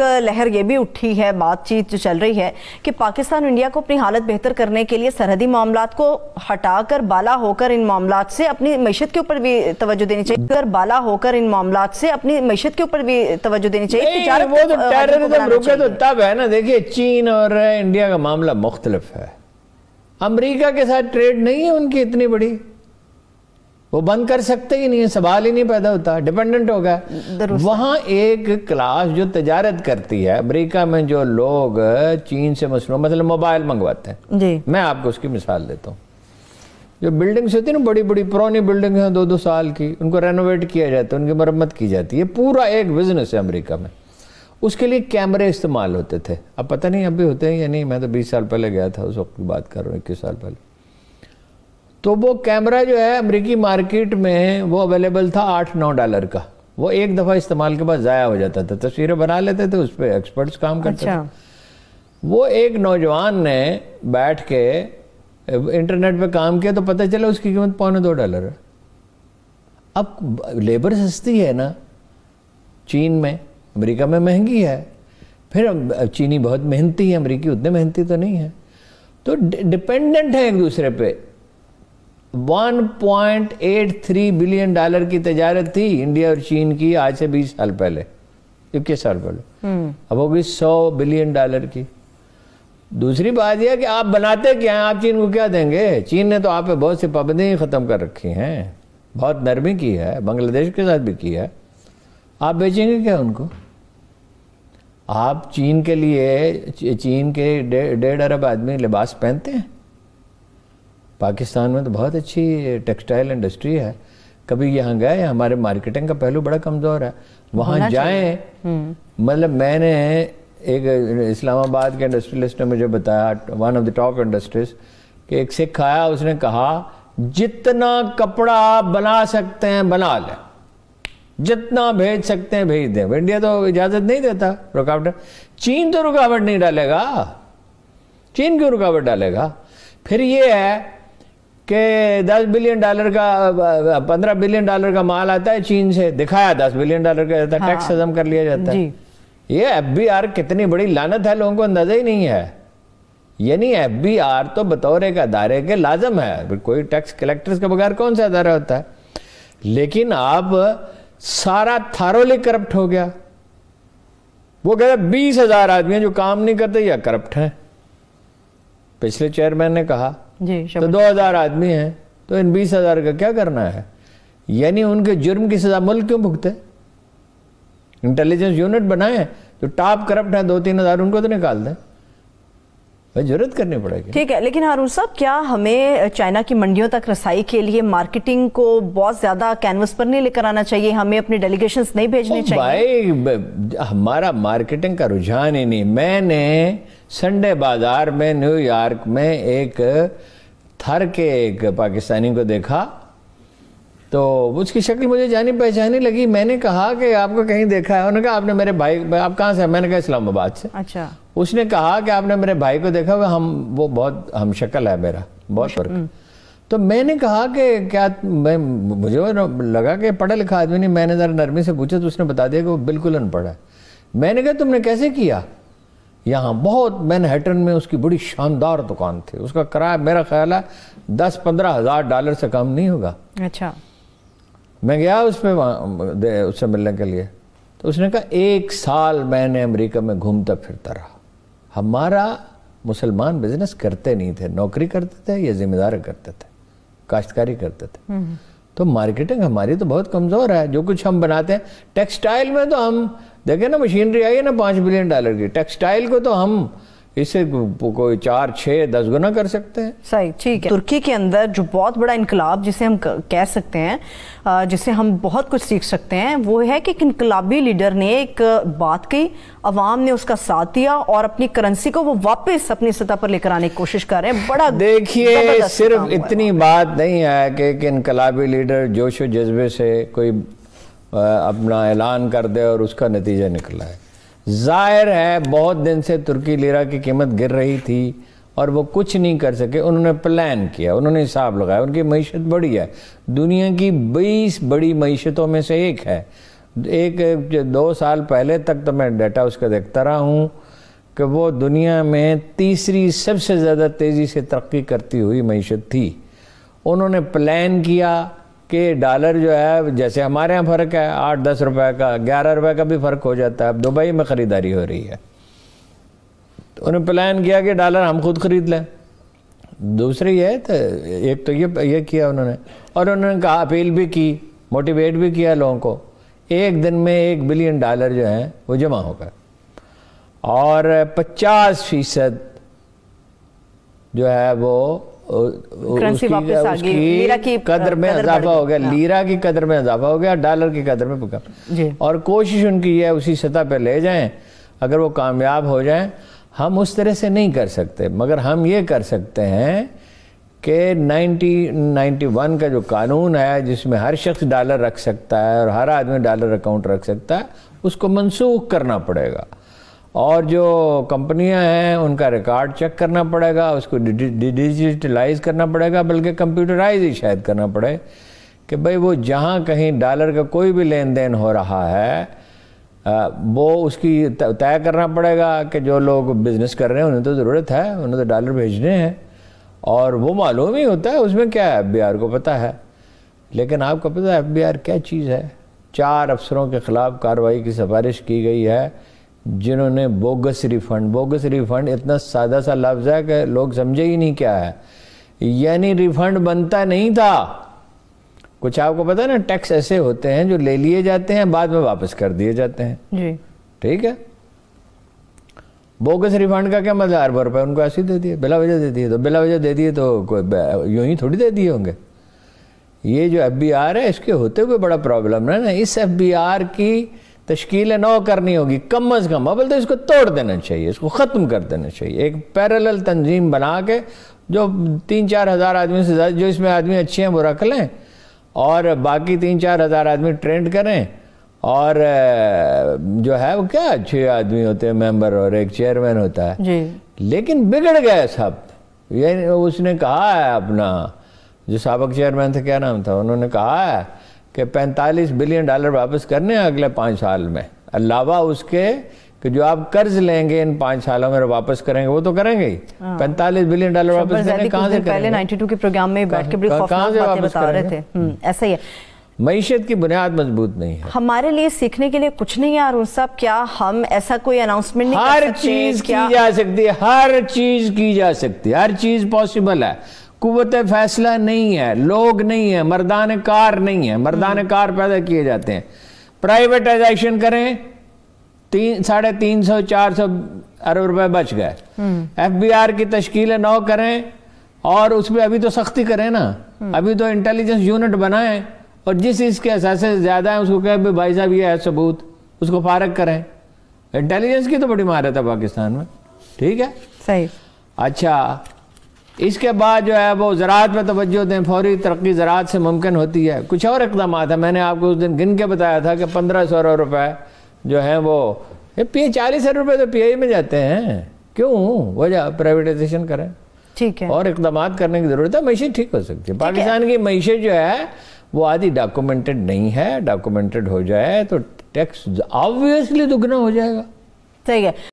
लहर ये भी उठी है बातचीत जो चल रही है कि पाकिस्तान इंडिया को अपनी हालत बेहतर करने के लिए सरहदी मामला को हटाकर बाला होकर इन मामला से अपनी मैशत के ऊपर भी तवज्जो देनी चाहिए अगर बाला होकर इन मामला से अपनी मैशत के ऊपर भी तवज्जो देनी चाहिए तो, तो तब है ना देखिए चीन और इंडिया का मामला मुख्तलिफ है अमरीका के साथ ट्रेड नहीं है उनकी इतनी बड़ी वो बंद कर सकते ही नहीं है सवाल ही नहीं पैदा होता डिपेंडेंट हो गया वहाँ एक क्लास जो तजारत करती है अमेरिका में जो लोग चीन से मसनू मतलब मोबाइल मंगवाते हैं जी मैं आपको उसकी मिसाल देता हूँ जो बिल्डिंग्स होती है ना बड़ी बड़ी पुरानी बिल्डिंग हैं दो दो साल की उनको रेनोवेट किया जाता है उनकी मरम्मत की जाती है पूरा एक बिजनेस है अमेरिका में उसके लिए कैमरे इस्तेमाल होते थे अब पता नहीं अभी होते हैं या नहीं मैं तो बीस साल पहले गया था उस वक्त की बात कर रहा हूँ इक्कीस साल पहले तो वो कैमरा जो है अमेरिकी मार्केट में वो अवेलेबल था आठ नौ डॉलर का वो एक दफ़ा इस्तेमाल के बाद ज़ाया हो जाता था तस्वीरें बना लेते थे उस पर एक्सपर्ट्स काम करते अच्छा। थे वो एक नौजवान ने बैठ के इंटरनेट पे काम किया तो पता चला उसकी कीमत पौने दो डॉलर है अब लेबर सस्ती है ना चीन में अमेरिका में महंगी है फिर चीनी बहुत मेहनती है अमेरिकी उतने मेहनती तो नहीं है तो डिपेंडेंट है एक दूसरे पे 1.83 बिलियन डॉलर की तजारत थी इंडिया और चीन की आज से 20 साल पहले इक्कीस साल पहले हम्म। अब होगी 100 बिलियन डॉलर की दूसरी बात यह कि आप बनाते क्या हैं आप चीन को क्या देंगे चीन ने तो आप पे बहुत सी पाबंदियाँ ख़त्म कर रखी हैं बहुत नरमी की है बांग्लादेश के साथ भी की है आप बेचेंगे क्या उनको आप चीन के लिए चीन के डेढ़ अरब आदमी लिबास पहनते हैं पाकिस्तान में तो बहुत अच्छी टेक्सटाइल इंडस्ट्री है कभी यहाँ गए हमारे मार्केटिंग का पहलू बड़ा कमज़ोर है वहाँ जाए हम्म। मतलब मैंने एक इस्लामाबाद के इंडस्ट्रियलिस्ट ने मुझे बताया one of the top industries कि एक सिख आया उसने कहा जितना कपड़ा आप बना सकते हैं बना लें जितना भेज सकते हैं भेज दें इंडिया तो इजाज़त नहीं देता रुकावट चीन तो रुकावट नहीं डालेगा चीन क्यों रुकावट डालेगा फिर ये है कि 10 बिलियन डॉलर का 15 बिलियन डॉलर का माल आता है चीन से दिखाया 10 बिलियन डॉलर का जाता है टैक्स हजम कर लिया जाता है ये एफ कितनी बड़ी लानत है लोगों को अंदाजा ही नहीं है यानी एफ बी आर तो बतौर एक अदारे के लाजम है कोई टैक्स कलेक्टर्स के बगैर कौन सा अदारा होता है लेकिन अब सारा थारोली करप्ट हो गया वो कह रहे बीस हजार आदमी जो काम नहीं करते या करप्ट हैं पिछले चेयरमैन ने कहा जी तो दो हजार आदमी है तो इन बीस हजार का क्या करना है यानी उनके जुर्म की सजा मुल्क क्यों भुगते इंटेलिजेंस यूनिट बनाए जो टॉप करप्ट है दो तीन हजार उनको तो निकाल दें भाई जरूरत करनी पड़ेगी ठीक है लेकिन हारून साहब क्या हमें चाइना की मंडियों तक रसाई के लिए मार्केटिंग को बहुत ज्यादा कैनवस पर नहीं लेकर आना चाहिए हमें अपने डेलीगेशन नहीं भेजने चाहिए भाई हमारा मार्केटिंग का रुझान ही नहीं मैंने संडे बाजार में न्यूयॉर्क में एक थर के एक पाकिस्तानी को देखा तो उसकी शक्ल मुझे जानी पहचानी लगी मैंने कहा कि आपको कहीं देखा है उन्होंने कहा आपने मेरे भाई आप कहाँ से मैंने कहा इस्लामाबाद से अच्छा उसने कहा कि आपने मेरे भाई को देखा वो हम वो बहुत हम शक्ल है मेरा बहुत हम्म। फर्क तो मैंने कहा कि क्या मैं मुझे लगा कि पढ़ा लिखा आदमी ने मैंने ज़रा नरमी से पूछा तो उसने बता दिया कि वो बिल्कुल अनपढ़ है मैंने कहा तुमने कैसे किया यहाँ बहुत मैनहटन में उसकी बड़ी शानदार दुकान थी उसका किराया मेरा ख्याल है दस पंद्रह हज़ार डॉलर से कम नहीं होगा अच्छा मैं गया उस पर उससे मिलने के लिए तो उसने कहा एक साल मैंने अमेरिका में घूमता फिरता रहा हमारा मुसलमान बिजनेस करते नहीं थे नौकरी करते थे या जिम्मेदार करते थे काश्तकारी करते थे हम्म। तो मार्केटिंग हमारी तो बहुत कमज़ोर है जो कुछ हम बनाते हैं टेक्सटाइल में तो हम देखें ना मशीनरी आई है ना पाँच बिलियन डॉलर की टेक्सटाइल को तो हम इसे कोई चार छः दस गुना कर सकते हैं सही ठीक है तुर्की के अंदर जो बहुत बड़ा इनकलाब जिसे हम कह सकते हैं जिसे हम बहुत कुछ सीख सकते हैं वो है कि एक इनकलाबी लीडर ने एक बात कही अवाम ने उसका साथ दिया और अपनी करेंसी को वो वापस अपनी सतह पर लेकर आने की कोशिश कर रहे हैं बड़ा देखिए सिर्फ इतनी बात नहीं है कि एक इनकलाबी लीडर जोश जज्बे से कोई अपना ऐलान कर दे और उसका नतीजा निकला है जाहिर है बहुत दिन से तुर्की लीरा की कीमत गिर रही थी और वो कुछ नहीं कर सके उन्होंने प्लान किया उन्होंने हिसाब लगाया उनकी मीशत बड़ी है दुनिया की बीस बड़ी मीशतों में से एक है एक दो साल पहले तक तो मैं डाटा उसका देखता रहा हूँ कि वो दुनिया में तीसरी सबसे ज़्यादा तेज़ी से तरक्की करती हुई मीशत थी उन्होंने प्लान किया कि डॉलर जो है जैसे हमारे यहाँ फ़र्क है आठ दस रुपए का ग्यारह रुपए का भी फ़र्क हो जाता है अब दुबई में ख़रीदारी हो रही है तो उन्होंने प्लान किया कि डॉलर हम खुद ख़रीद लें दूसरी है तो एक तो ये ये किया उन्होंने और उन्होंने कहा अपील भी की मोटिवेट भी किया लोगों को एक दिन में एक बिलियन डॉलर जो हैं वो जमा हो गए और पचास फीसद जो है वो उसकी वापस की कदर में इजाफा हो गया हाँ। लीरा की कदर में इजाफा हो गया डॉलर की कदर में और कोशिश उनकी है उसी सतह पर ले जाएं अगर वो कामयाब हो जाएं हम उस तरह से नहीं कर सकते मगर हम ये कर सकते हैं कि नाइनटी वन का जो कानून है जिसमें हर शख्स डॉलर रख सकता है और हर आदमी डॉलर अकाउंट रख सकता है उसको मनसूख करना पड़ेगा और जो कंपनियां हैं उनका रिकॉर्ड चेक करना पड़ेगा उसको डिजिटलाइज करना पड़ेगा बल्कि कंप्यूटराइज ही शायद करना पड़े कि भाई वो जहाँ कहीं डॉलर का कोई भी लेन देन हो रहा है वो उसकी तय करना पड़ेगा कि जो लोग बिज़नेस कर रहे हैं उन्हें तो ज़रूरत है उन्हें तो डॉलर भेजने हैं और वो मालूम ही होता है उसमें क्या है एफ को पता है लेकिन आपको पता है एफ क्या चीज़ है चार अफसरों के ख़िलाफ़ कार्रवाई की सिफारिश की गई है जिन्होंने बोगस रिफंड बोगस रिफंड इतना सादा सा लफ्ज है कि लोग समझे ही नहीं क्या है यानी रिफंड बनता नहीं था कुछ आपको पता है ना टैक्स ऐसे होते हैं जो ले लिए जाते हैं बाद में वापस कर दिए जाते हैं जी ठीक है बोगस रिफंड का क्या मतलब अरबों रुपए उनको ऐसे ही दे दिए बिला वजह दे दिए तो बिला वजह दे दिए तो यूं ही थोड़ी दे दिए होंगे ये जो एफ है इसके होते हुए बड़ा प्रॉब्लम है ना इस एफ की तश्कील नौ करनी होगी कम अज़ कम अबल तो इसको तोड़ देना चाहिए इसको ख़त्म कर देना चाहिए एक पैरल तंजीम बना के जो तीन चार हज़ार आदमी से ज़्यादा जो इसमें आदमी अच्छे हैं वो रख लें और बाकी तीन चार हज़ार आदमी ट्रेंड करें और जो है वो क्या अच्छे आदमी होते हैं मेंबर और एक चेयरमैन होता है जी। लेकिन बिगड़ गया सब ये उसने कहा है अपना जो सबक चेयरमैन थे क्या नाम था उन्होंने कहा है कि 45 बिलियन डॉलर वापस करने हैं अगले पाँच साल में अलावा उसके कि जो आप कर्ज लेंगे इन पाँच सालों में वापस करेंगे वो तो करेंगे ही हाँ। पैंतालीस बिलियन डॉलर वापस कहाँ से पहले 92 के प्रोग्राम में बैठ के बड़ी वापस कर रहे थे हम्म, ऐसा ही है मीशत की बुनियाद मजबूत नहीं है हमारे लिए सीखने के लिए कुछ नहीं है अरुण साहब क्या हम ऐसा कोई अनाउंसमेंट नहीं हर चीज की जा सकती है हर चीज की जा सकती है हर चीज पॉसिबल है कुत फैसला नहीं है लोग नहीं है मर्दान कार नहीं है मर्दान कार पैदा किए जाते हैं प्राइवेटाइजेशन करें तीन साढ़े तीन सौ चार सौ अरब रुपए बच गए एफ बी आर की तश्कीलें नौ करें और उसमें अभी तो सख्ती करें ना हम्म। अभी तो इंटेलिजेंस यूनिट बनाएं और जिस इसके असासे ज़्यादा है उसको कहे भाई साहब ये है सबूत उसको फारग करें इंटेलिजेंस की तो बड़ी मारत है पाकिस्तान में ठीक है सही अच्छा इसके बाद जो है वो ज़रात पर तोज्जो दें फौरी तरक्की ज़रात से मुमकिन होती है कुछ और इकदाम है मैंने आपको उस दिन गिन के बताया था कि पंद्रह सौ रुपये जो हैं वो ये पी चालीस रुपये तो पी आई में जाते हैं क्यों वो वजह प्राइवेटाइजेशन करें ठीक है और इकदाम करने की ज़रूरत है मीशत ठीक हो सकती है पाकिस्तान की मीशत जो है वो आदि डॉक्यूमेंटेड नहीं है डॉक्यूमेंटेड हो जाए तो टैक्स ऑब्वियसली दुगना हो जाएगा सही है